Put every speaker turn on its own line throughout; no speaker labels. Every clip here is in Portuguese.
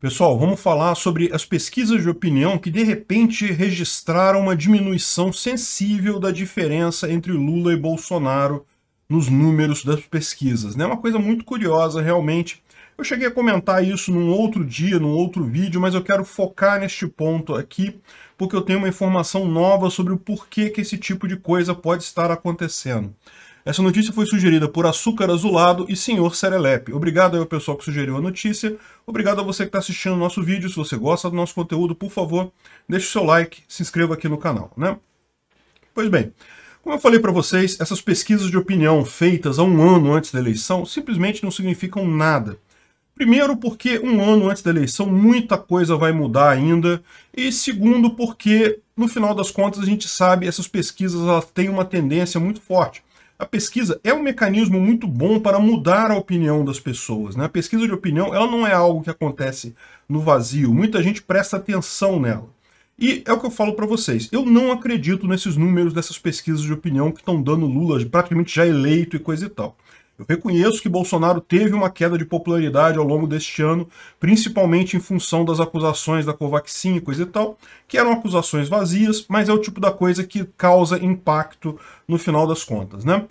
Pessoal, vamos falar sobre as pesquisas de opinião que de repente registraram uma diminuição sensível da diferença entre Lula e Bolsonaro nos números das pesquisas. É né? uma coisa muito curiosa, realmente. Eu cheguei a comentar isso num outro dia, num outro vídeo, mas eu quero focar neste ponto aqui, porque eu tenho uma informação nova sobre o porquê que esse tipo de coisa pode estar acontecendo. Essa notícia foi sugerida por Açúcar Azulado e Senhor Serelepe. Obrigado ao pessoal que sugeriu a notícia. Obrigado a você que está assistindo o nosso vídeo. Se você gosta do nosso conteúdo, por favor, deixe o seu like, se inscreva aqui no canal, né? Pois bem, como eu falei para vocês, essas pesquisas de opinião feitas há um ano antes da eleição simplesmente não significam nada. Primeiro, porque um ano antes da eleição muita coisa vai mudar ainda. E segundo, porque no final das contas a gente sabe essas pesquisas elas têm uma tendência muito forte. A pesquisa é um mecanismo muito bom para mudar a opinião das pessoas. Né? A pesquisa de opinião ela não é algo que acontece no vazio. Muita gente presta atenção nela. E é o que eu falo para vocês. Eu não acredito nesses números dessas pesquisas de opinião que estão dando Lula praticamente já eleito e coisa e tal. Eu reconheço que Bolsonaro teve uma queda de popularidade ao longo deste ano, principalmente em função das acusações da Covaxin e coisa e tal, que eram acusações vazias, mas é o tipo da coisa que causa impacto no final das contas, né?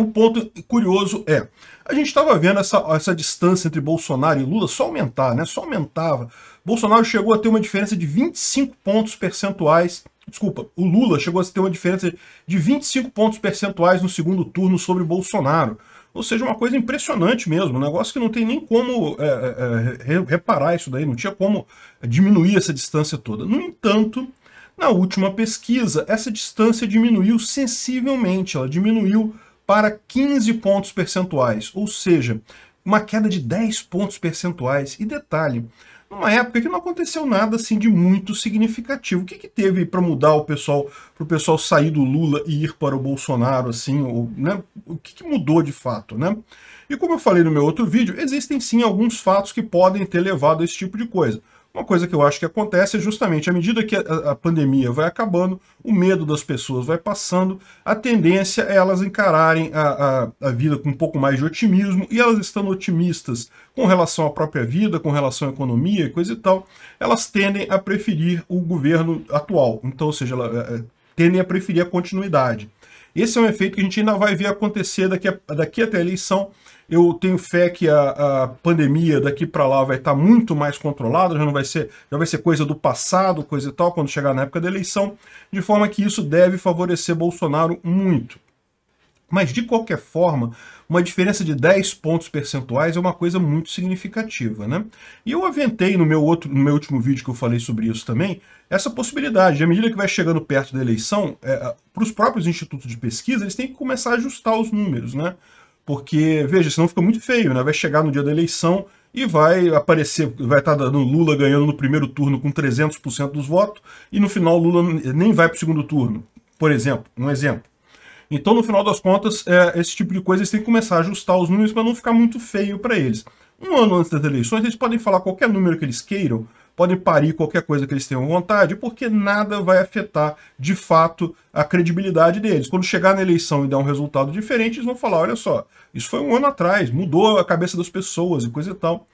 Um ponto curioso é, a gente estava vendo essa, essa distância entre Bolsonaro e Lula só aumentar, né? Só aumentava. Bolsonaro chegou a ter uma diferença de 25 pontos percentuais. Desculpa, o Lula chegou a ter uma diferença de 25 pontos percentuais no segundo turno sobre Bolsonaro. Ou seja, uma coisa impressionante mesmo, um negócio que não tem nem como é, é, é reparar isso daí, não tinha como diminuir essa distância toda. No entanto, na última pesquisa, essa distância diminuiu sensivelmente, ela diminuiu para 15 pontos percentuais, ou seja, uma queda de 10 pontos percentuais. E detalhe, numa época que não aconteceu nada assim de muito significativo. O que, que teve para mudar o pessoal, para o pessoal sair do Lula e ir para o Bolsonaro, assim, ou, né? O que, que mudou de fato, né? E como eu falei no meu outro vídeo, existem sim alguns fatos que podem ter levado a esse tipo de coisa. Uma coisa que eu acho que acontece é justamente à medida que a, pandemia vai acabando, o medo das pessoas vai passando, a tendência é elas encararem a, a, a vida com um pouco mais de otimismo e elas estando otimistas com relação à própria vida, com relação à economia e coisa e tal, elas tendem a preferir o governo atual. Então, ou seja, elas é, é, tendem a preferir a continuidade. Esse é um efeito que a gente ainda vai ver acontecer daqui, a, daqui até a eleição, eu tenho fé que a, a pandemia daqui para lá vai estar tá muito mais controlada, já não vai ser, já vai ser coisa do passado, coisa e tal, quando chegar na época da eleição, de forma que isso deve favorecer Bolsonaro muito. Mas, de qualquer forma, uma diferença de 10 pontos percentuais é uma coisa muito significativa, né? E eu aventei no meu, outro, no meu último vídeo que eu falei sobre isso também, essa possibilidade, à medida que vai chegando perto da eleição, é, para os próprios institutos de pesquisa, eles têm que começar a ajustar os números, né? Porque, veja, senão fica muito feio, né? Vai chegar no dia da eleição e vai aparecer, vai estar tá dando Lula ganhando no primeiro turno com 300% dos votos e no final Lula nem vai para o segundo turno, por exemplo, um exemplo. Então, no final das contas, é, esse tipo de coisa eles têm que começar a ajustar os números para não ficar muito feio para eles. Um ano antes das eleições, eles podem falar qualquer número que eles queiram, podem parir qualquer coisa que eles tenham vontade, porque nada vai afetar de fato a credibilidade deles. Quando chegar na eleição e dar um resultado diferente, eles vão falar: olha só, isso foi um ano atrás, mudou a cabeça das pessoas e coisa e tal.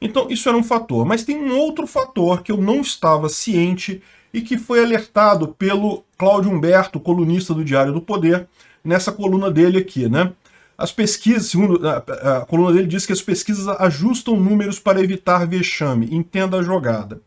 Então, isso era um fator. Mas tem um outro fator que eu não estava ciente e que foi alertado pelo Cláudio Humberto, colunista do Diário do Poder, nessa coluna dele aqui, né? As pesquisas, segundo a, a coluna dele, diz que as pesquisas ajustam números para evitar vexame. Entenda a jogada.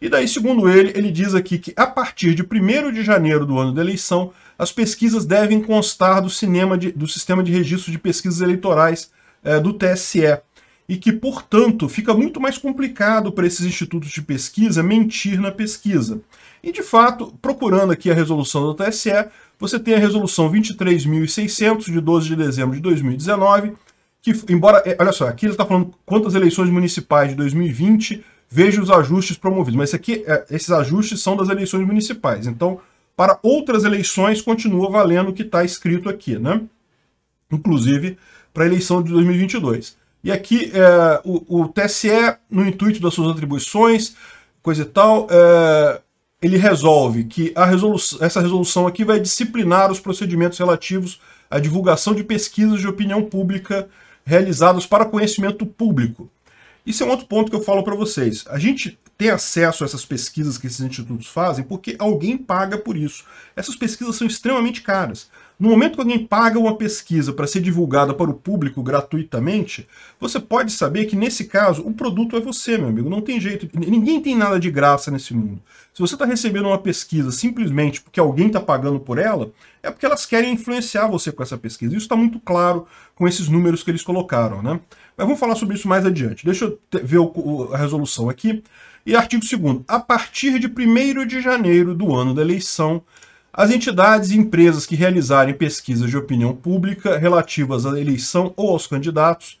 E daí, segundo ele, ele diz aqui que a partir de 1 de janeiro do ano da eleição, as pesquisas devem constar do, cinema de, do sistema de registro de pesquisas eleitorais é, do TSE. E que, portanto, fica muito mais complicado para esses institutos de pesquisa mentir na pesquisa. E, de fato, procurando aqui a resolução do TSE, você tem a resolução 23.600, de 12 de dezembro de 2019, que, embora, é, olha só, aqui ele está falando quantas eleições municipais de 2020 veja os ajustes promovidos, mas aqui, é, esses ajustes são das eleições municipais, então, para outras eleições, continua valendo o que está escrito aqui, né? Inclusive, para a eleição de 2022. E aqui, é, o, o, TSE, no intuito das suas atribuições, coisa e tal, é, ele resolve que a resolução, essa resolução aqui vai disciplinar os procedimentos relativos à divulgação de pesquisas de opinião pública realizadas para conhecimento público. Isso é um outro ponto que eu falo para vocês. A gente tem acesso a essas pesquisas que esses institutos fazem porque alguém paga por isso. Essas pesquisas são extremamente caras. No momento que alguém paga uma pesquisa para ser divulgada para o público gratuitamente, você pode saber que, nesse caso, o produto é você, meu amigo. Não tem jeito. Ninguém tem nada de graça nesse mundo. Se você está recebendo uma pesquisa simplesmente porque alguém está pagando por ela, é porque elas querem influenciar você com essa pesquisa. Isso está muito claro com esses números que eles colocaram, né? Mas vamos falar sobre isso mais adiante. Deixa eu ver a resolução aqui. E artigo 2 A partir de 1 de janeiro do ano da eleição, as entidades e empresas que realizarem pesquisas de opinião pública relativas à eleição ou aos candidatos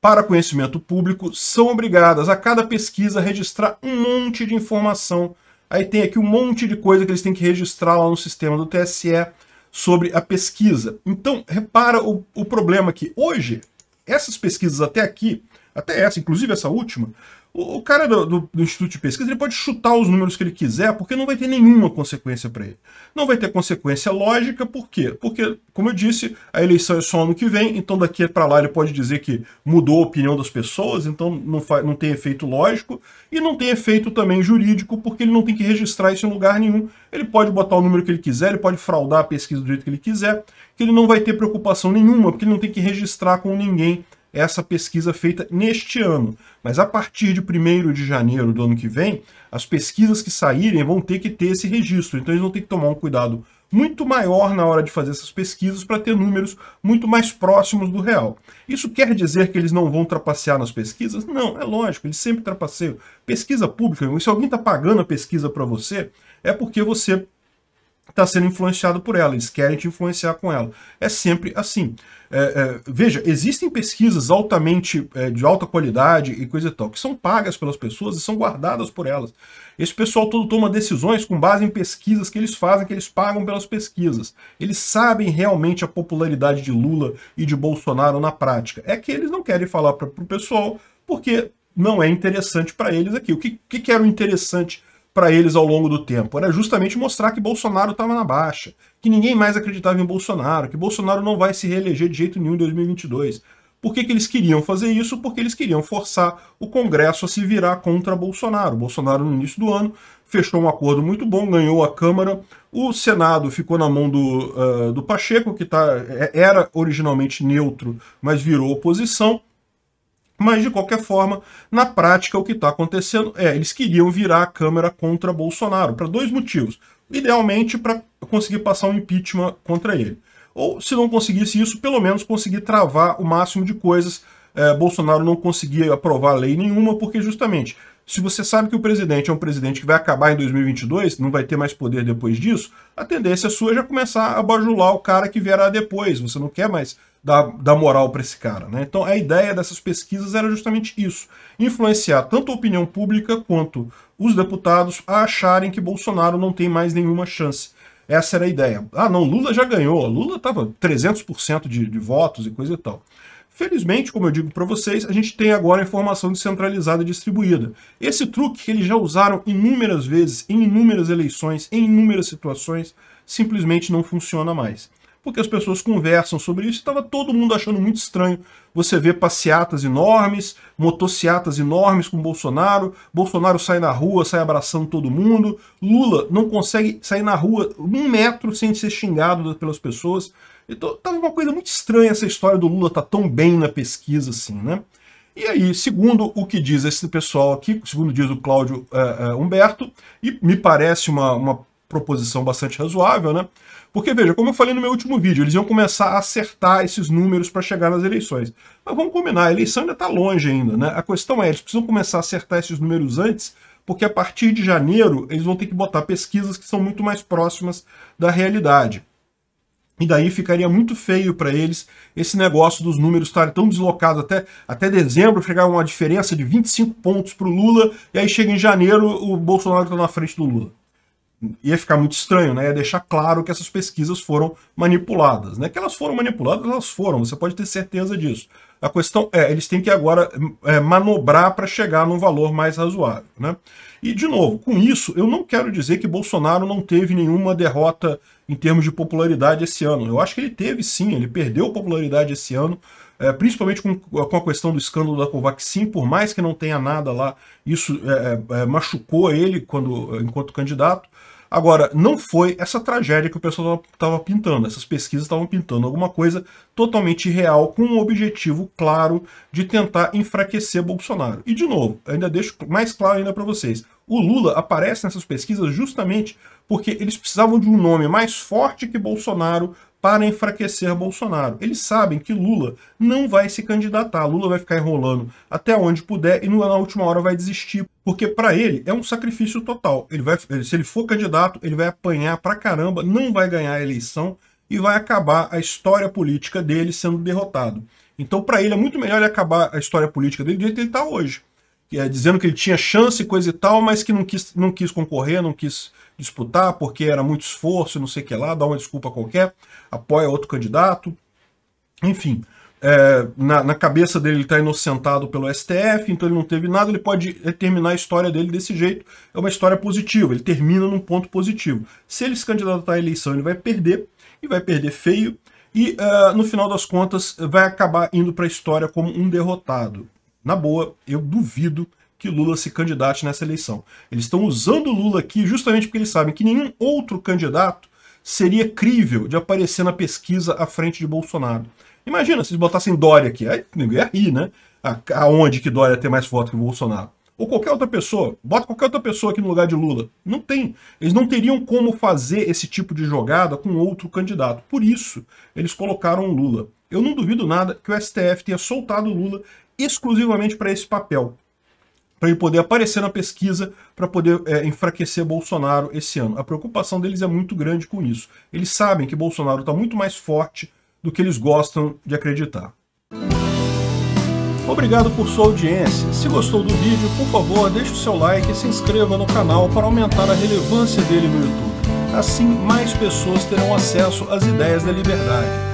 para conhecimento público são obrigadas a cada pesquisa registrar um monte de informação. Aí tem aqui um monte de coisa que eles têm que registrar lá no sistema do TSE sobre a pesquisa. Então, repara o, o problema aqui. Hoje, essas pesquisas até aqui, até essa, inclusive essa última, o, cara do, do, do, Instituto de Pesquisa ele pode chutar os números que ele quiser, porque não vai ter nenhuma consequência para ele. Não vai ter consequência lógica, por quê? Porque, como eu disse, a eleição é só ano que vem, então daqui para lá ele pode dizer que mudou a opinião das pessoas, então não, não tem efeito lógico, e não tem efeito também jurídico, porque ele não tem que registrar isso em lugar nenhum. Ele pode botar o número que ele quiser, ele pode fraudar a pesquisa do jeito que ele quiser, que ele não vai ter preocupação nenhuma, porque ele não tem que registrar com ninguém essa pesquisa feita neste ano. Mas a partir de 1 de janeiro do ano que vem, as pesquisas que saírem vão ter que ter esse registro. Então eles vão ter que tomar um cuidado muito maior na hora de fazer essas pesquisas para ter números muito mais próximos do real. Isso quer dizer que eles não vão trapacear nas pesquisas? Não, é lógico, eles sempre trapaceiam. Pesquisa pública, se alguém está pagando a pesquisa para você, é porque você está sendo influenciado por ela, eles querem te influenciar com ela. É sempre assim. É, é, veja, existem pesquisas altamente é, de alta qualidade e coisa e tal, que são pagas pelas pessoas e são guardadas por elas. Esse pessoal todo toma decisões com base em pesquisas que eles fazem, que eles pagam pelas pesquisas. Eles sabem realmente a popularidade de Lula e de Bolsonaro na prática. É que eles não querem falar para o pessoal porque não é interessante para eles aqui. O que, que era o interessante para eles ao longo do tempo. Era justamente mostrar que Bolsonaro estava na baixa, que ninguém mais acreditava em Bolsonaro, que Bolsonaro não vai se reeleger de jeito nenhum em 2022. Por que, que eles queriam fazer isso? Porque eles queriam forçar o Congresso a se virar contra Bolsonaro. Bolsonaro, no início do ano, fechou um acordo muito bom, ganhou a Câmara, o Senado ficou na mão do, uh, do Pacheco, que tá, eh, era originalmente neutro, mas virou oposição. Mas, de qualquer forma, na prática, o que está acontecendo é eles queriam virar a Câmara contra Bolsonaro, para dois motivos. Idealmente, para conseguir passar um impeachment contra ele. Ou, se não conseguisse isso, pelo menos conseguir travar o máximo de coisas. É, Bolsonaro não conseguia aprovar lei nenhuma, porque, justamente, se você sabe que o presidente é um presidente que vai acabar em 2022, não vai ter mais poder depois disso, a tendência sua é já começar a bajular o cara que vierá depois. Você não quer mais da moral para esse cara. Né? Então a ideia dessas pesquisas era justamente isso: influenciar tanto a opinião pública quanto os deputados a acharem que Bolsonaro não tem mais nenhuma chance. Essa era a ideia. Ah, não, Lula já ganhou. Lula estava 300% de, de votos e coisa e tal. Felizmente, como eu digo para vocês, a gente tem agora informação descentralizada e distribuída. Esse truque que eles já usaram inúmeras vezes, em inúmeras eleições, em inúmeras situações, simplesmente não funciona mais porque as pessoas conversam sobre isso e estava todo mundo achando muito estranho você ver passeatas enormes, motociatas enormes com Bolsonaro, Bolsonaro sai na rua, sai abraçando todo mundo, Lula não consegue sair na rua um metro sem ser xingado pelas pessoas. Então estava uma coisa muito estranha essa história do Lula estar tá tão bem na pesquisa assim, né? E aí, segundo o que diz esse pessoal aqui, segundo diz o Cláudio uh, uh, Humberto, e me parece uma, uma proposição bastante razoável, né? Porque, veja, como eu falei no meu último vídeo, eles iam começar a acertar esses números para chegar nas eleições. Mas vamos combinar, a eleição ainda está longe ainda, né? A questão é, eles precisam começar a acertar esses números antes, porque a partir de janeiro eles vão ter que botar pesquisas que são muito mais próximas da realidade. E daí ficaria muito feio para eles esse negócio dos números estarem tão deslocados até, até dezembro, chegar uma diferença de 25 pontos para o Lula, e aí chega em janeiro o Bolsonaro está na frente do Lula ia ficar muito estranho, né? Ia deixar claro que essas pesquisas foram manipuladas, né? Que elas foram manipuladas, elas foram, você pode ter certeza disso. A questão é, eles têm que agora é, manobrar para chegar num valor mais razoável, né? E, de novo, com isso, eu não quero dizer que Bolsonaro não teve nenhuma derrota em termos de popularidade esse ano. Eu acho que ele teve sim, ele perdeu popularidade esse ano, é, principalmente com, com, a questão do escândalo da Covaxin, por mais que não tenha nada lá, isso é, é, é, machucou ele quando, enquanto candidato. Agora, não foi essa tragédia que o pessoal estava pintando. Essas pesquisas estavam pintando alguma coisa totalmente real, com um objetivo claro de tentar enfraquecer Bolsonaro. E, de novo, ainda deixo mais claro ainda para vocês. O Lula aparece nessas pesquisas justamente porque eles precisavam de um nome mais forte que Bolsonaro para enfraquecer Bolsonaro. Eles sabem que Lula não vai se candidatar, Lula vai ficar enrolando até onde puder e na última hora vai desistir, porque para ele é um sacrifício total. Ele vai, se ele for candidato, ele vai apanhar pra caramba, não vai ganhar a eleição e vai acabar a história política dele sendo derrotado. Então, para ele é muito melhor ele acabar a história política dele do jeito que ele está hoje é, dizendo que ele tinha chance e coisa e tal, mas que não quis, não quis concorrer, não quis disputar, porque era muito esforço, não sei o que lá, dá uma desculpa qualquer, apoia outro candidato. Enfim, é, na, na, cabeça dele ele está inocentado pelo STF, então ele não teve nada, ele pode terminar a história dele desse jeito. É uma história positiva, ele termina num ponto positivo. Se ele se candidatar à eleição, ele vai perder, e vai perder feio, e uh, no final das contas vai acabar indo para a história como um derrotado na boa, eu duvido que Lula se candidate nessa eleição. Eles estão usando Lula aqui justamente porque eles sabem que nenhum outro candidato seria crível de aparecer na pesquisa à frente de Bolsonaro. Imagina se eles botassem Dória aqui, aí ninguém ia rir, né? Aonde que Dória tem mais voto que Bolsonaro? Ou qualquer outra pessoa, bota qualquer outra pessoa aqui no lugar de Lula. Não tem. Eles não teriam como fazer esse tipo de jogada com outro candidato. Por isso, eles colocaram Lula. Eu não duvido nada que o STF tenha soltado Lula exclusivamente para esse papel, para ele poder aparecer na pesquisa, para poder é, enfraquecer Bolsonaro esse ano. A preocupação deles é muito grande com isso. Eles sabem que Bolsonaro está muito mais forte do que eles gostam de acreditar. Obrigado por sua audiência. Se gostou do vídeo, por favor, deixe o seu like e se inscreva no canal para aumentar a relevância dele no YouTube. Assim, mais pessoas terão acesso às ideias da liberdade